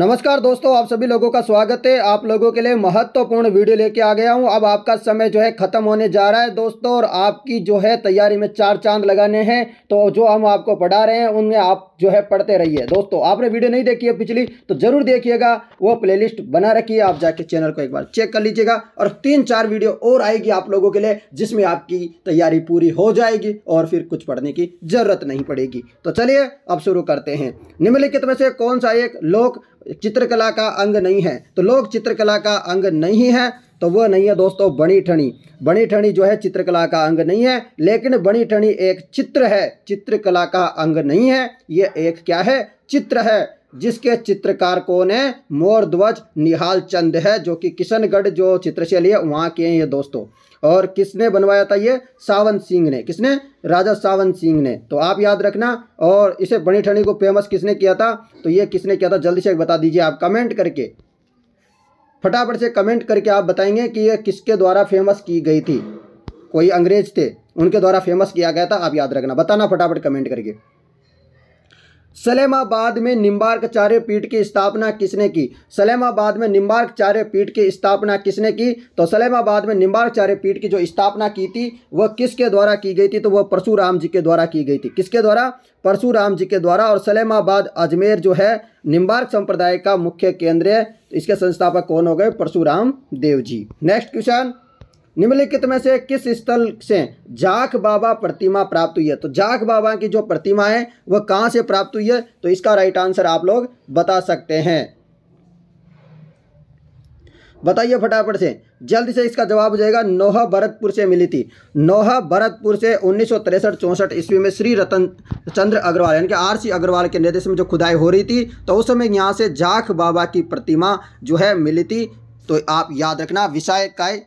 नमस्कार दोस्तों आप सभी लोगों का स्वागत है आप लोगों के लिए महत्वपूर्ण वीडियो लेके आ गया हूं अब आपका समय जो है ख़त्म होने जा रहा है दोस्तों और आपकी जो है तैयारी में चार चांद लगाने हैं तो जो हम आपको पढ़ा रहे हैं उनमें आप जो है पढ़ते रहिए दोस्तों आपने वीडियो नहीं देखी है पिछली तो ज़रूर देखिएगा वो प्ले बना रखी है आप जाके चैनल को एक बार चेक कर लीजिएगा और तीन चार वीडियो और आएगी आप लोगों के लिए जिसमें आपकी तैयारी पूरी हो जाएगी और फिर कुछ पढ़ने की ज़रूरत नहीं पड़ेगी तो चलिए अब शुरू करते हैं निम्नलिखित में से कौन सा एक लोक चित्रकला का अंग नहीं है तो लोग चित्रकला का अंग नहीं है तो वह नहीं है दोस्तों बनी ठणी बनी ठणी जो है चित्रकला का अंग नहीं है लेकिन बनी ठणी एक चित्र है चित्रकला का अंग नहीं है ये एक क्या है चित्र है जिसके चित्रकार कौन है ध्वज निहाल चंद है जो कि किशनगढ़ जो चित्रशैली है वहाँ के हैं ये दोस्तों और किसने बनवाया था ये सावन सिंह ने किसने राजा सावन सिंह ने तो आप याद रखना और इसे बनी ठंडी को फेमस किसने किया था तो ये किसने किया था जल्दी से बता दीजिए आप कमेंट करके फटाफट से कमेंट करके आप बताएंगे कि ये किसके द्वारा फेमस की गई थी कोई अंग्रेज थे उनके द्वारा फेमस किया गया था आप याद रखना बताना फटाफट कमेंट करके सलेमाबाद में निम्बार्कचार्य पीठ की स्थापना किसने की सलेमाबाद में निम्बार्कचार्य पीठ की स्थापना किसने की तो सलेमाबाद में निम्बार्कचार्य पीठ की जो स्थापना की थी वह किसके द्वारा की गई थी तो वह परशुराम जी के द्वारा की गई थी किसके द्वारा परशुराम जी के द्वारा और सलेमाबाद अजमेर जो है निम्बार्क संप्रदाय का मुख्य केंद्र है इसके संस्थापक कौन हो गए परशुराम देव जी नेक्स्ट क्वेश्चन निम्नलिखित में से किस स्थल से जाख बाबा प्रतिमा प्राप्त हुई है तो जाख बाबा की जो प्रतिमा है वह कहां से प्राप्त हुई है तो इसका राइट आंसर आप लोग बता सकते हैं बताइए फटाफट से जल्द से इसका जवाब हो जाएगा नोहा भरतपुर से मिली थी नोहा भरतपुर से उन्नीस सौ तिरसठ ईस्वी में श्री रतन चंद्र अग्रवाल यानी कि आर सी अग्रवाल के निर्देश में जो खुदाई हो रही थी तो उस समय यहाँ से जाख बाबा की प्रतिमा जो है मिली थी तो आप याद रखना विषय काय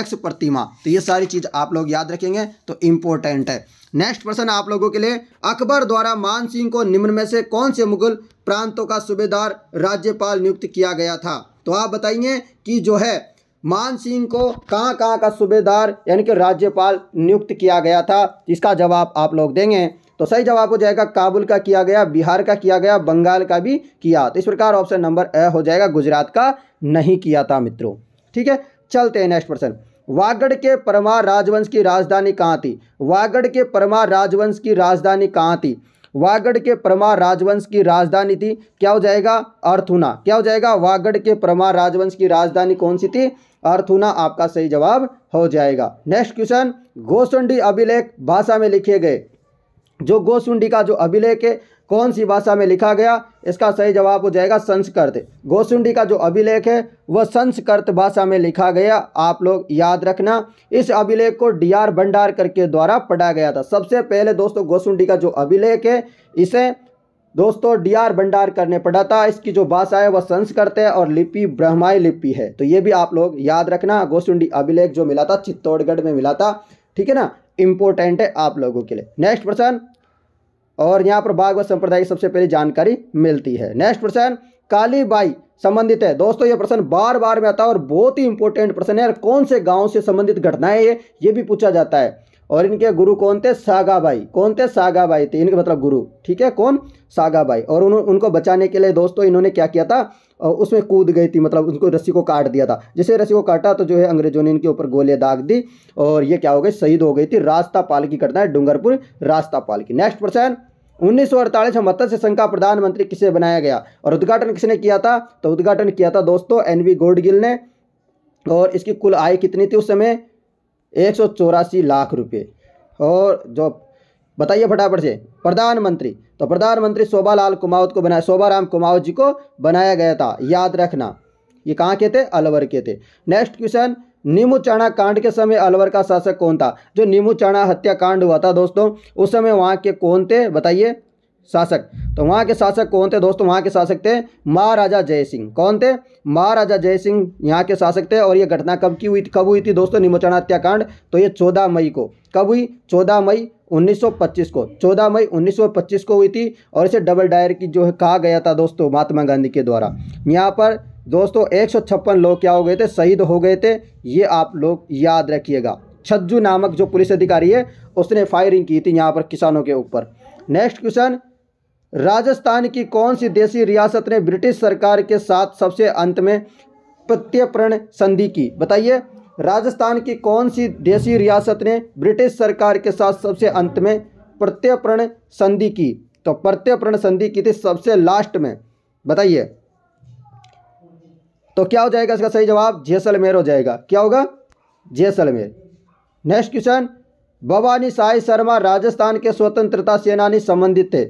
एक्स प्रतिमा तो ये सारी चीज़ आप लोग याद रखेंगे तो इंपॉर्टेंट है नेक्स्ट प्रश्न आप लोगों के लिए अकबर द्वारा मान सिंह को निम्न में से कौन से मुगल प्रांतों का सूबेदार राज्यपाल नियुक्त किया गया था तो आप बताइए कि जो है मान सिंह को कहाँ कहाँ का सूबेदार यानी कि राज्यपाल नियुक्त किया गया था इसका जवाब आप लोग देंगे तो सही जवाब हो जाएगा काबुल का किया गया बिहार का किया गया बंगाल का भी किया तो इस प्रकार ऑप्शन नंबर ए हो जाएगा गुजरात का नहीं किया था मित्रों ठीक है चलते हैं नेक्स्ट प्रश्न वागड़ के परमार राजवंश की राजधानी कहाँ थी वागड़ के परमार राजवंश की राजधानी कहाँ थी वागड़ के परमार राजवंश की राजधानी थी क्या हो जाएगा अर्थुना क्या हो जाएगा वागड़ के परमार राजवंश की राजधानी कौन सी थी अर्थुना आपका सही जवाब हो जाएगा नेक्स्ट क्वेश्चन गोसुंडी अभिलेख भाषा में लिखे गए जो गोसुंडी का जो अभिलेख है कौन सी भाषा में लिखा गया इसका सही जवाब हो जाएगा संस्कृत गोसुंडी का जो अभिलेख है वह संस्कृत भाषा में लिखा गया आप लोग याद रखना इस अभिलेख को डी आर भंडारकर के द्वारा पढ़ा गया था सबसे पहले दोस्तों गोसुंडी का जो अभिलेख है इसे दोस्तों डी आर भंडारकर ने पढ़ा था इसकी जो भाषा है वह संस्कृत है और लिपि ब्रह्माई लिपि है तो ये भी आप लोग याद रखना गोसुंडी अभिलेख जो मिला था चित्तौड़गढ़ में मिला था ठीक है ना इंपॉर्टेंट है आप लोगों के लिए नेक्स्ट प्रश्न और यहाँ पर भागवत संप्रदाय की सबसे पहले जानकारी मिलती है नेक्स्ट प्रश्न कालीबाई संबंधित है दोस्तों ये प्रश्न बार बार में आता है और बहुत ही इंपॉर्टेंट प्रश्न है कौन से गांव से संबंधित घटनाएं ये ये भी पूछा जाता है और इनके गुरु कौन थे सागाबाई कौन थे सागाबाई थे इनके मतलब गुरु ठीक है कौन सागाबाई और उन, उनको बचाने के लिए दोस्तों इन्होंने क्या किया था उसमें कूद गई थी मतलब उनको रस्सी को काट दिया था जैसे रस्सी को काटा तो जो है अंग्रेजों ने इनके ऊपर गोलियां दाग दी और ये क्या हो गई शहीद हो गई थी रास्ता पाल की करना है डूंगरपुर रास्ता पाल की नेक्स्ट प्रश्न उन्नीस सौ अड़तालीस में मत्स्य संघ का प्रधानमंत्री किसे बनाया गया और उद्घाटन किसने किया था तो उद्घाटन किया था दोस्तों एन वी गोडगिल ने और इसकी कुल आय कितनी थी उस समय एक लाख रुपये और जो बताइए फटाफट से प्रधानमंत्री तो प्रधानमंत्री लाल कुमावत को बनाया राम कुमावत जी को बनाया गया था याद रखना ये कहाँ के थे अलवर के थे नेक्स्ट क्वेश्चन नीमू चाणा कांड के समय अलवर का शासक कौन था जो नीमू चाणा हत्याकांड हुआ था दोस्तों उस समय वहाँ के कौन थे बताइए शासक तो वहाँ के शासक कौन थे दोस्तों वहाँ के शासक थे महाराजा जय सिंह कौन थे महाराजा जय सिंह यहाँ के शासक थे और ये घटना कब की हुई कब हुई थी दोस्तों निमोचना हत्याकांड तो ये चौदह मई को कब हुई चौदह मई 1925 को 14 मई 1925 को हुई थी और इसे डबल डायर की जो है कहा गया था दोस्तों महात्मा गांधी के द्वारा यहाँ पर दोस्तों एक लोग क्या हो गए थे शहीद हो गए थे ये आप लोग याद रखिएगा छज्जू नामक जो पुलिस अधिकारी है उसने फायरिंग की थी यहाँ पर किसानों के ऊपर नेक्स्ट क्वेश्चन राजस्थान की कौन सी देसी रियासत ने ब्रिटिश सरकार के साथ सबसे अंत में प्रत्यर्पण संधि की बताइए राजस्थान की कौन सी देसी रियासत ने ब्रिटिश सरकार के साथ सबसे अंत में प्रत्यर्पण संधि की तो प्रत्यर्पण संधि की थी सबसे लास्ट में बताइए तो क्या हो जाएगा इसका सही जवाब जैसलमेर हो जाएगा क्या होगा जैसलमेर नेक्स्ट क्वेश्चन भवानी साई शर्मा राजस्थान के स्वतंत्रता सेनानी संबंधित थे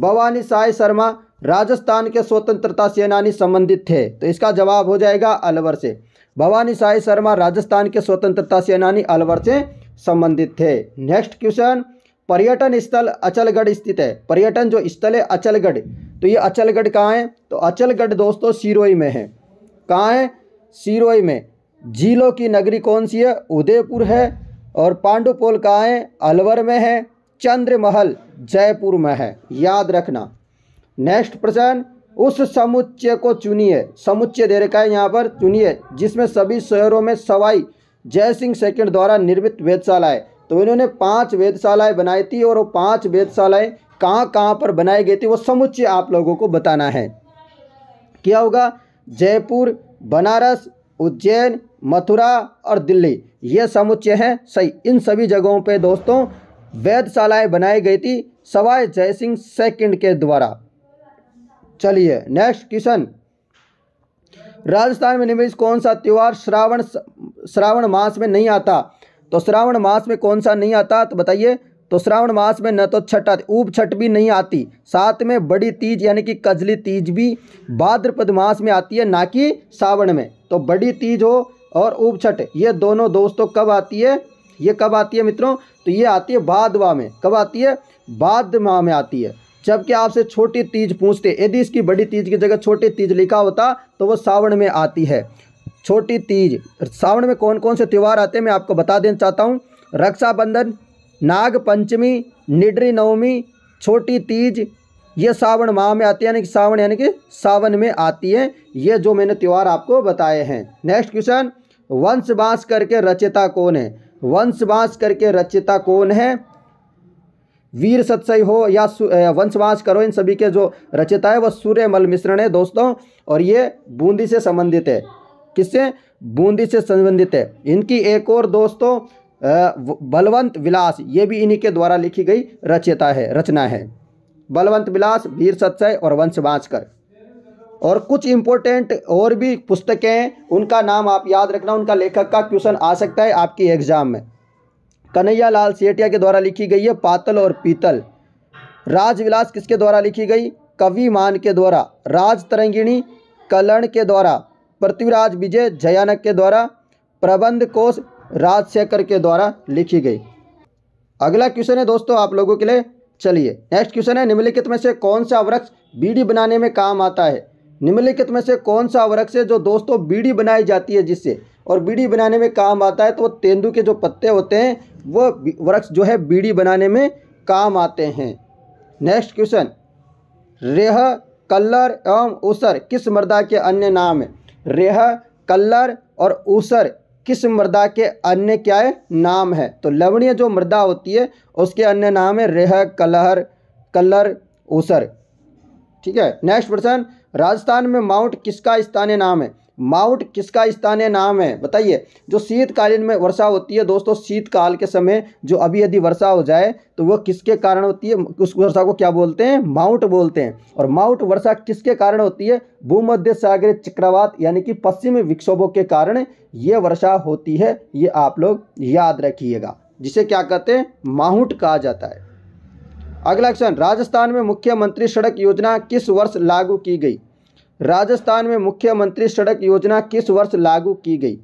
भवानी साई शर्मा राजस्थान के स्वतंत्रता सेनानी संबंधित थे तो इसका जवाब हो जाएगा अलवर से भवानी साई शर्मा राजस्थान के स्वतंत्रता सेनानी अलवर से संबंधित थे नेक्स्ट क्वेश्चन पर्यटन स्थल अचलगढ़ स्थित है पर्यटन जो स्थल है अचलगढ़ तो ये अचलगढ़ कहाँ है तो अचलगढ़ दोस्तों सिरोई में है कहाँ है सिरोई में जिलों की नगरी कौन सी है उदयपुर है और पांडुपोल कहाँ है अलवर में है चंद्रमहल जयपुर में है याद रखना नेक्स्ट प्रश्न उस समुच्चय को चुनिए समुच्चय दे रखा है यहाँ पर चुनिए जिसमें सभी शहरों में सवाई जय सिंह सेकंड द्वारा निर्मित वेदशालाएँ तो इन्होंने पांच वेदशालाएँ बनाई थी और वो पांच वेदशालाएँ कहाँ कहाँ पर बनाई गई थी वो समुच्चय आप लोगों को बताना है क्या होगा जयपुर बनारस उज्जैन मथुरा और दिल्ली ये समुच्चय हैं सही इन सभी जगहों पर दोस्तों वेदशालाएँ बनाई गई थी सवाई जय सिंह सेकंड के द्वारा चलिए नेक्स्ट क्वेश्चन राजस्थान में निवेश कौन सा त्यौहार श्रावण श्रावण मास में नहीं आता तो श्रावण मास में कौन सा नहीं आता तो बताइए तो श्रावण मास में न तो छठ आती ऊप छठ भी नहीं आती साथ में बड़ी तीज यानी कि कजली तीज भी भाद्रपद मास में आती है ना कि सावण में तो बड़ी तीज हो और ऊप छठ ये दोनों दोस्तों कब आती है ये कब आती है मित्रों तो ये आती है भादवा में कब आती है भाद माह में आती है जबकि आपसे छोटी तीज पूछते यदि इसकी बड़ी तीज की जगह छोटी तीज लिखा होता तो वो सावन में आती है छोटी तीज सावन में कौन कौन से त्यौहार आते हैं मैं आपको बता देना चाहता हूँ रक्षाबंधन नाग पंचमी निडरी नवमी छोटी तीज ये सावन माह में आती है यानी कि सावन यानी कि सावन में आती है ये जो मैंने त्यौहार आपको बताए हैं नेक्स्ट क्वेश्चन वंश बांस करके रचिता कौन है वंश बांस करके रचिता कौन है वीर सत्सई हो या वंशवास करो इन सभी के जो रचिता है वह सूर्यमल मिश्रण है दोस्तों और ये बूंदी से संबंधित है किससे बूंदी से संबंधित है इनकी एक और दोस्तों बलवंत विलास ये भी इन्हीं के द्वारा लिखी गई रचयता है रचना है बलवंत विलास वीर सत्सय और वंश वांचकर और कुछ इम्पोर्टेंट और भी पुस्तकें हैं उनका नाम आप याद रखना उनका लेखक का क्वेश्चन आ सकता है आपकी एग्जाम में कन्हैया लाल सेठिया के द्वारा लिखी गई है पातल और पीतल राजविलास किसके द्वारा लिखी गई कवि मान के द्वारा राज तरंगिणी कलण के द्वारा पृथ्वीराज विजय जयानक के द्वारा प्रबंध कोश राजशेखर के द्वारा लिखी गई अगला क्वेश्चन है दोस्तों आप लोगों के लिए चलिए नेक्स्ट क्वेश्चन है निम्नलिखित में से कौन सा वृक्ष बीड़ी बनाने में काम आता है निम्नलिखित में से कौन सा वृक्ष है जो दोस्तों बीड़ी बनाई जाती है जिससे और बीड़ी बनाने में काम आता है तो वो तेंदू के जो पत्ते होते हैं वो वृक्ष जो है बीड़ी बनाने में काम आते हैं नेक्स्ट क्वेश्चन रेह कल्लर एवं ऊसर किस मृदा के अन्य नाम है रेह कल्लर और ऊसर किस मृदा के अन्य क्या है नाम है तो लवणीय जो मृदा होती है उसके अन्य नाम है रेह कलहर कलर ऊसर ठीक है नेक्स्ट प्रश्न राजस्थान में माउंट किसका स्थानीय नाम है माउंट किसका स्थानीय नाम है बताइए जो शीतकालीन में वर्षा होती है दोस्तों शीतकाल के समय जो अभी यदि वर्षा हो जाए तो वह किसके कारण होती है उस वर्षा को क्या बोलते हैं माउंट बोलते हैं और माउंट वर्षा किसके कारण होती है भूमध्य सागर चक्रवात यानी कि पश्चिमी विक्षोभों के कारण ये वर्षा होती है ये आप लोग याद रखिएगा जिसे क्या कहते हैं माउंट कहा जाता है अगला क्वेश्चन राजस्थान में मुख्यमंत्री सड़क योजना किस वर्ष लागू की गई राजस्थान में मुख्यमंत्री सड़क योजना किस वर्ष लागू की गई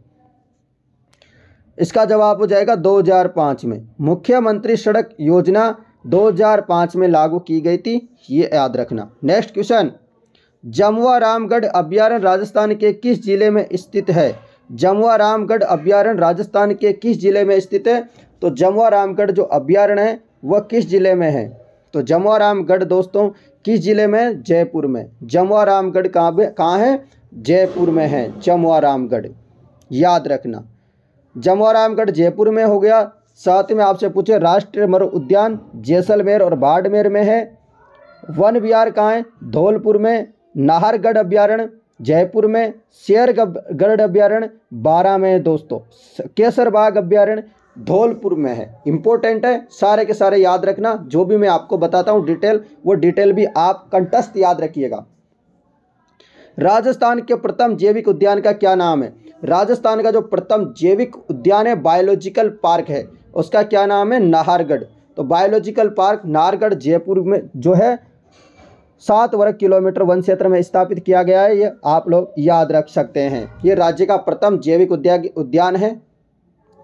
इसका जवाब हो जाएगा 2005 में मुख्यमंत्री सड़क योजना 2005 में लागू की गई थी ये याद रखना नेक्स्ट क्वेश्चन जमुआ रामगढ़ अभ्यारण राजस्थान के किस जिले में स्थित है जमुआ रामगढ़ अभ्यारण राजस्थान के किस जिले में स्थित है तो जमुआ रामगढ़ जो अभ्यारण है वह किस जिले में है तो जमुआ रामगढ़ दोस्तों किस ज़िले में जयपुर में जमुआ रामगढ़ कहाँ पे कहाँ है जयपुर में है जमुआ रामगढ़ याद रखना जमुआ रामगढ़ जयपुर में हो गया साथ में आपसे पूछे राष्ट्रीय मर उद्यान जैसलमेर और बाड़मेर में है वन विहार कहाँ है धौलपुर में नाहरगढ़ अभ्यारण्य जयपुर में शेरगढ़ अभ्यारण्य बारह में है दोस्तों केसरबाग अभ्यारण्य धौलपुर में है इंपॉर्टेंट है सारे के सारे याद रखना जो भी मैं आपको बताता हूँ डिटेल वो डिटेल भी आप कंटस्थ याद रखिएगा राजस्थान के प्रथम जैविक उद्यान का क्या नाम है राजस्थान का जो प्रथम जैविक उद्यान है बायोलॉजिकल पार्क है उसका क्या नाम है नाहरगढ़ तो बायोलॉजिकल पार्क नाहरगढ़ जयपुर में जो है सात वर्ग किलोमीटर वन क्षेत्र में स्थापित किया गया है ये आप लोग याद रख सकते हैं ये राज्य का प्रथम जैविक उद्यान है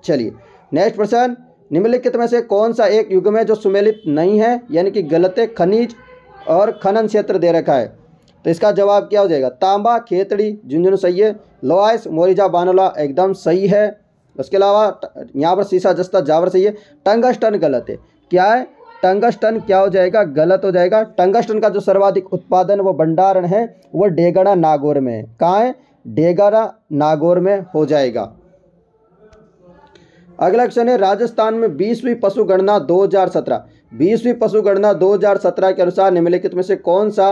चलिए नेक्स्ट प्रश्न निम्नलिखित में से कौन सा एक युग में जो सुमेलित नहीं है यानी कि गलत खनिज और खनन क्षेत्र दे रखा है तो इसका जवाब क्या हो जाएगा तांबा खेतड़ी झुंझुनू सही है लोआस मोरिजा बानोला एकदम सही है उसके अलावा यहाँ पर सीसा जस्ता जावर सही है टंगस्टन गलत है क्या है टंगस्टन क्या हो जाएगा गलत हो जाएगा टंगस्टन का जो सर्वाधिक उत्पादन व भंडारण है वो डेगड़ा नागौर में है कहाँ है डेगड़ा नागौर में हो जाएगा अगला क्वेश्चन है राजस्थान में बीसवीं पशु गणना 2017 बीसवीं पशु गणना 2017 के अनुसार निम्नलिखित में से कौन सा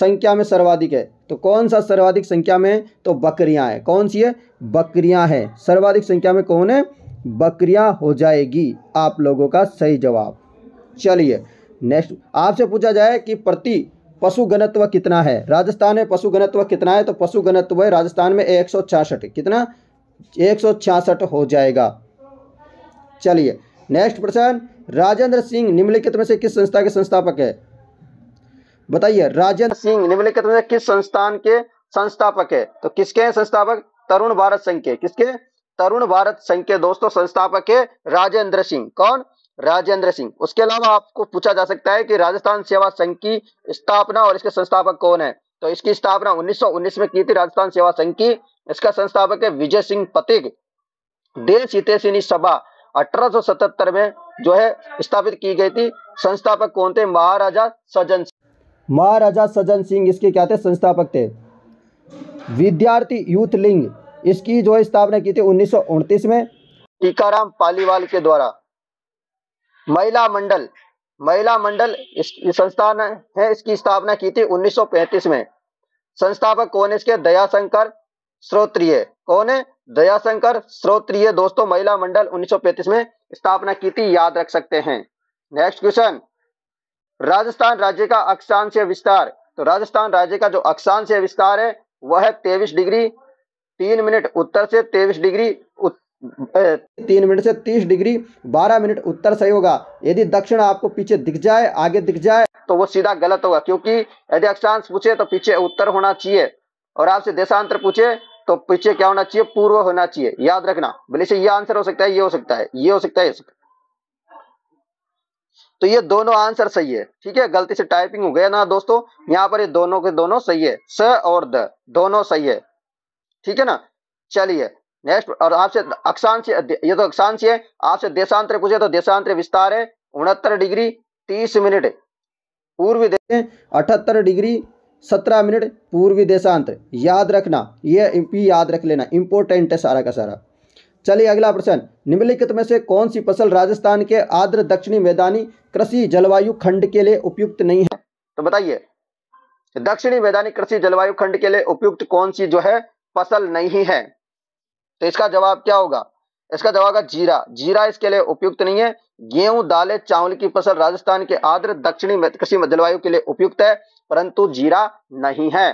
संख्या में सर्वाधिक है तो कौन सा सर्वाधिक संख्या में तो बकरियां है कौन सी है बकरियां है सर्वाधिक संख्या में कौन है बकरियां हो जाएगी आप लोगों का सही जवाब चलिए नेक्स्ट आपसे पूछा जाए कि प्रति पशु घनत्व कितना है राजस्थान में पशु घनत्व कितना है तो पशु घनत्व है राजस्थान में एक कितना एक हो जाएगा चलिए नेक्स्ट प्रश्न राजेंद्र सिंह निम्नलिखित में से किस संस्था के संस्थापक है बताइए राजेंद्र सिंह निम्नलिखित में से किस संस्थान के संस्थापक है तो किसके हैं संस्थापक तरुण भारत संघ के किसके तरुण भारत संघ के दोस्तों संस्थापक है राजेंद्र सिंह कौन राजेंद्र सिंह उसके अलावा आपको पूछा जा सकता है कि राजस्थान सेवा संघ की स्थापना और इसके संस्थापक कौन है तो इसकी स्थापना 1919 में की थी राजस्थान सेवा संघ की इसका संस्थापक है विजय सिंह पतिक देश हितैषिणी सभा 1877 में जो है स्थापित की गई थी संस्थापक कौन थे महाराजा सज्जन महाराजा सज्जन सिंह इसके क्या थे संस्थापक थे विद्यार्थी यूथ लिंग इसकी जो है स्थापना की थी उन्नीस में टीकाराम पालीवाल के द्वारा महिला मंडल महिला मंडल इस, इस संस्थान है इसकी स्थापना की थी 1935 में संस्थापक कौन है इसके दयाशंकर श्रोत्रिय कौन है दयाशंकर श्रोत्रीय दोस्तों महिला मंडल 1935 में स्थापना की थी याद रख सकते हैं नेक्स्ट क्वेश्चन राजस्थान राज्य का अक्षांश विस्तार तो राजस्थान राज्य का जो अक्षांश विस्तार है वह है तेईस डिग्री तीन मिनट उत्तर से तेईस डिग्री तीन मिनट से तीस डिग्री बारह मिनट उत्तर सही होगा यदि दक्षिण आपको पीछे दिख जाए आगे दिख जाए तो वो सीधा गलत होगा क्योंकि यदि अक्षांश पूछे तो पीछे उत्तर होना चाहिए और आपसे देशांतर पूछे तो पीछे क्या होना चाहिए पूर्व होना चाहिए याद रखना बोले से ये आंसर हो सकता है ये हो सकता है ये हो सकता है ये सकता है तो ये दोनों आंसर सही है ठीक है गलती से टाइपिंग हो गया ना दोस्तों यहां पर ये दोनों के दोनों सही है स और द दोनों सही है ठीक है ना चलिए नेक्स्ट और आपसे अक्षांश ये तो अक्षांश है आपसे देशांतर पूछे तो देशांतर विस्तार है उनहत्तर डिग्री तीस मिनट पूर्व देखें अठहत्तर डिग्री सत्रह मिनट पूर्वी देशांतर याद रखना यह भी याद रख लेना इंपॉर्टेंट है सारा का सारा चलिए अगला प्रश्न निम्नलिखित में से कौन सी फसल राजस्थान के आर्द्र दक्षिणी मैदानी कृषि जलवायु खंड के लिए उपयुक्त नहीं है तो बताइए दक्षिणी मैदानी कृषि जलवायु खंड के लिए उपयुक्त कौन सी जो है फसल नहीं है तो इसका जवाब क्या होगा इसका जवाब होगा जीरा जीरा इसके लिए उपयुक्त नहीं है गेहूं दालें चावल की फसल राजस्थान के आर्द्र दक्षिणी कृषि जलवायु के लिए उपयुक्त है परंतु जीरा नहीं है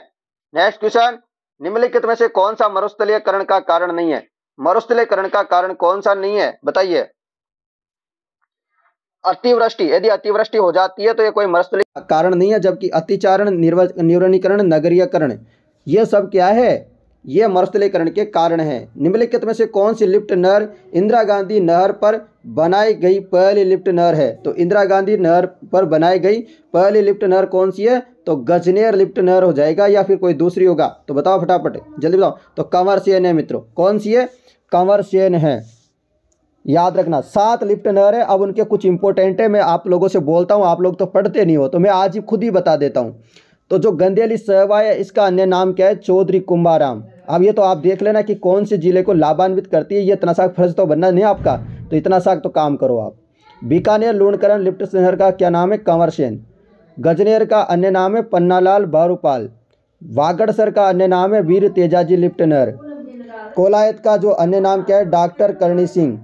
नेक्स्ट क्वेश्चन निम्नलिखित में से कौन सा मरुस्थलीयकरण का कारण नहीं है मरुस्थलीकरण का कारण कौन सा नहीं है बताइए अतिवृष्टि यदि अतिवृष्टि हो जाती है तो ये कोई मरुस्थली कारण नहीं है जबकि अतिचारण निवरणीकरण नगरीयकरण ये सब क्या है ये मरुस्थलीकरण के कारण है निम्नलिखित में से कौन सी लिफ्ट नहर इंदिरा गांधी नहर पर बनाई गई पहली लिफ्ट नहर है तो इंदिरा गांधी नहर पर बनाई गई पहली लिफ्ट नहर कौन सी है तो गजनेर लिफ्ट नहर हो जाएगा या फिर कोई दूसरी होगा तो बताओ फटाफट जल्दी बताओ तो कंवर सेन है मित्रों कौन सी है कंवर सेन है याद रखना सात लिफ्ट नहर है अब उनके कुछ इंपॉर्टेंट है मैं आप लोगों से बोलता हूँ आप लोग तो पढ़ते नहीं हो तो मैं आज ही खुद ही बता देता हूँ तो जो गंदेली सहवा है इसका अन्य नाम क्या है चौधरी कुंभाराम अब ये तो आप देख लेना कि कौन से जिले को लाभान्वित करती है ये तनाशाक फर्ज तो बनना नहीं आपका तो इतना सा तो काम करो आप बीकानेर लूणकरण लिफ्ट सिन्हर का क्या नाम है कंवरसेन गजनेर का अन्य नाम है पन्नालाल बारूपाल वागड़सर का अन्य नाम है वीर तेजाजी लिप्टनर कोलायत का जो अन्य नाम क्या है डॉक्टर करणी सिंह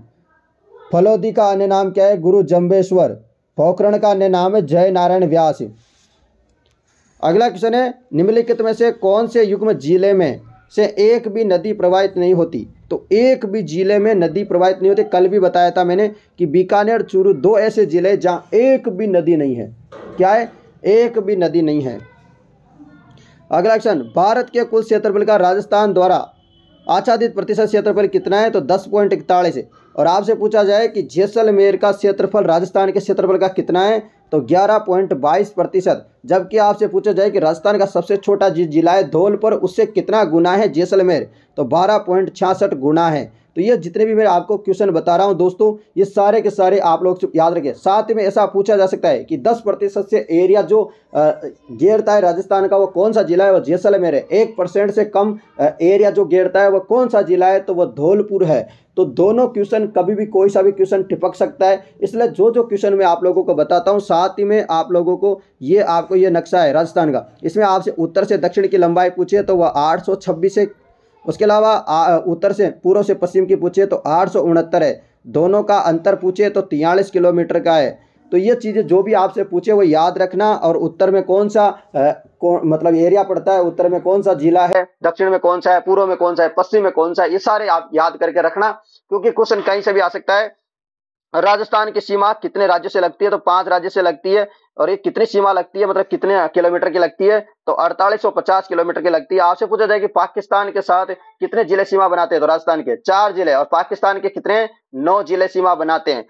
फलोदी का अन्य नाम क्या है गुरु जम्बेश्वर पोखरण का अन्य नाम है जय नारायण व्यास अगला क्वेश्चन है निम्नलिखित में से कौन से युग्म जिले में से एक भी नदी प्रवाहित नहीं होती तो एक भी जिले में नदी प्रवाहित नहीं होती कल भी बताया था मैंने कि बीकानेर चूरू दो ऐसे ज़िले जहाँ एक भी नदी नहीं है क्या है एक भी नदी नहीं है अगला क्वेश्चन भारत के कुल क्षेत्रफल का राजस्थान द्वारा आच्छादित प्रतिशत क्षेत्रफल कितना है तो दस पॉइंट इकतालीस है और आपसे पूछा जाए कि जैसलमेर का क्षेत्रफल राजस्थान के क्षेत्रफल का कितना है तो ग्यारह पॉइंट बाईस प्रतिशत जबकि आपसे पूछा जाए कि राजस्थान का सबसे छोटा जिला है धौलपुर उससे कितना गुना है जैसलमेर तो बारह पॉइंट छियासठ गुना है तो ये जितने भी मैं आपको क्वेश्चन बता रहा हूँ दोस्तों ये सारे के सारे आप लोग याद रखें साथ में ऐसा पूछा जा सकता है कि दस प्रतिशत से एरिया जो घेरता है राजस्थान का वो कौन सा जिला है वो जैसलमेर है एक परसेंट से कम एरिया जो घेरता है वो कौन सा जिला है तो वो धौलपुर है तो दोनों क्वेश्चन कभी भी कोई सा भी क्वेश्चन टिपक सकता है इसलिए जो जो क्वेश्चन मैं आप लोगों को बताता हूँ साथ ही में आप लोगों को ये आपको ये नक्शा है राजस्थान का इसमें आपसे उत्तर से दक्षिण की लंबाई पूछे तो वह आठ से उसके अलावा उत्तर से पूर्व से पश्चिम की पूछे तो आठ है दोनों का अंतर पूछे तो तियालीस किलोमीटर का है तो ये चीज़ें जो भी आपसे पूछे वो याद रखना और उत्तर में कौन सा आ, मतलब एरिया पड़ता है उत्तर में कौन सा जिला है दक्षिण में कौन सा है पूर्व में कौन सा है पश्चिम में कौन सा है ये सारे आप याद करके रखना क्योंकि क्वेश्चन कहीं से भी आ सकता है राजस्थान की सीमा कितने राज्यों से लगती है तो पांच राज्य से लगती है और ये कितनी सीमा लगती है मतलब कितने किलोमीटर की लगती है तो 4850 किलोमीटर की लगती है आपसे पूछा जाए कि पाकिस्तान के साथ कितने जिले सीमा बनाते हैं तो राजस्थान के चार जिले और पाकिस्तान के कितने नौ जिले सीमा बनाते हैं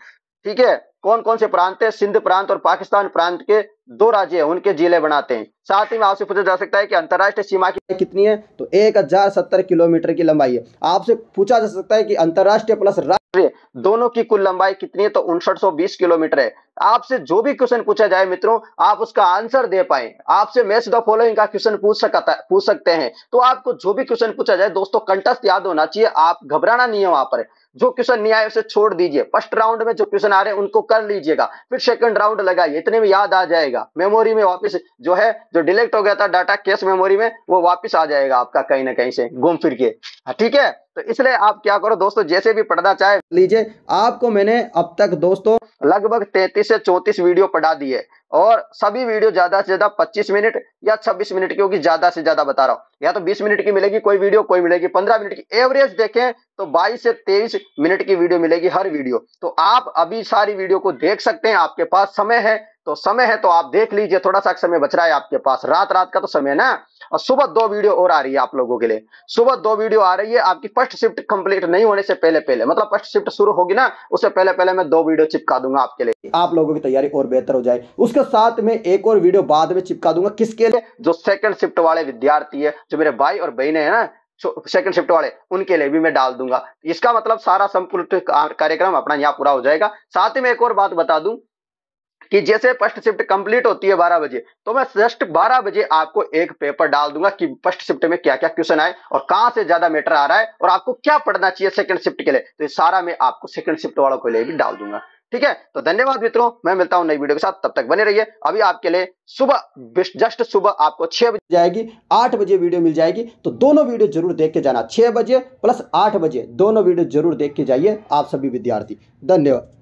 ठीक है कौन कौन से प्रांत है सिंध प्रांत और पाकिस्तान प्रांत के दो राज्य हैं उनके जिले बनाते हैं साथ ही में आपसे पूछा जा सकता है कि अंतर्राष्ट्रीय सीमा की कितनी है तो एक हजार सत्तर किलोमीटर की लंबाई है आपसे पूछा जा सकता है कि अंतर्राष्ट्रीय प्लस राष्ट्रीय दोनों की कुल लंबाई कितनी है तो उनसठ किलोमीटर है आपसे जो भी क्वेश्चन पूछा जाए मित्रों आप उसका आंसर दे पाए आपसे मैच द फॉलोइंग का क्वेश्चन पूछ सकता पूछ सकते हैं तो आपको जो भी क्वेश्चन पूछा जाए दोस्तों कंटस्ट याद होना चाहिए आप घबराना नहीं है वहां पर जो क्वेश्चन नहीं आए उसे छोड़ दीजिए फर्स्ट राउंड में जो क्वेश्चन आ रहे हैं उनको कर लीजिएगा फिर सेकंड राउंड लगाइए इतने में याद आ जाएगा मेमोरी में वापस जो है जो डिलेक्ट हो गया था डाटा कैश मेमोरी में वो वापस आ जाएगा आपका कहीं ना कहीं से घूम फिर के हाँ, ठीक है तो इसलिए आप क्या करो दोस्तों जैसे भी पढ़ना चाहे लीजिए आपको मैंने अब तक दोस्तों लगभग 33 से 34 वीडियो पढ़ा दिए और सभी वीडियो ज्यादा से ज्यादा 25 मिनट या 26 मिनट की होगी ज्यादा से ज्यादा बता रहा हूँ या तो 20 मिनट की मिलेगी कोई वीडियो कोई मिलेगी 15 मिनट की एवरेज देखें तो 22 से 23 मिनट की वीडियो मिलेगी हर वीडियो तो आप अभी सारी वीडियो को देख सकते हैं आपके पास समय है तो समय है तो आप देख लीजिए थोड़ा सा समय बच रहा है आपके पास रात रात का तो समय ना और सुबह दो वीडियो और आ रही है आप लोगों के लिए सुबह दो वीडियो आ रही है आपकी फर्स्ट शिफ्ट कंप्लीट नहीं होने से पहले पहले मतलब फर्स्ट शिफ्ट शुरू होगी ना उससे पहले पहले मैं दो वीडियो चिपका दूंगा आपके लिए आप लोगों की तैयारी और बेहतर हो जाए उसके साथ में एक और वीडियो बाद में चिपका दूंगा किसके लिए जो सेकंड शिफ्ट वाले विद्यार्थी है जो मेरे भाई और बहने है ना सेकंड शिफ्ट वाले उनके लिए भी मैं डाल दूंगा इसका मतलब सारा संपूर्ण कार्यक्रम अपना यहाँ पूरा हो जाएगा साथ ही में एक और बात बता दूं कि जैसे फर्स्ट शिफ्ट कंप्लीट होती है बारह बजे तो मैं जस्ट बारह बजे आपको एक पेपर डाल दूंगा कि फर्स्ट शिफ्ट में क्या क्या क्वेश्चन आए और कहां से ज्यादा मैटर आ रहा है और आपको क्या पढ़ना चाहिए सेकंड शिफ्ट के लिए तो सारा मैं आपको सेकंड शिफ्ट वालों को लिए भी डाल दूंगा ठीक है तो धन्यवाद मित्रों मैं मिलता हूं नई वीडियो के साथ तब तक बने रहिए अभी आपके लिए सुबह जस्ट सुबह आपको छह बजे जाएगी आठ बजे वीडियो मिल जाएगी तो दोनों वीडियो जरूर देख के जाना छह बजे प्लस आठ बजे दोनों वीडियो जरूर देख के जाइए आप सभी विद्यार्थी धन्यवाद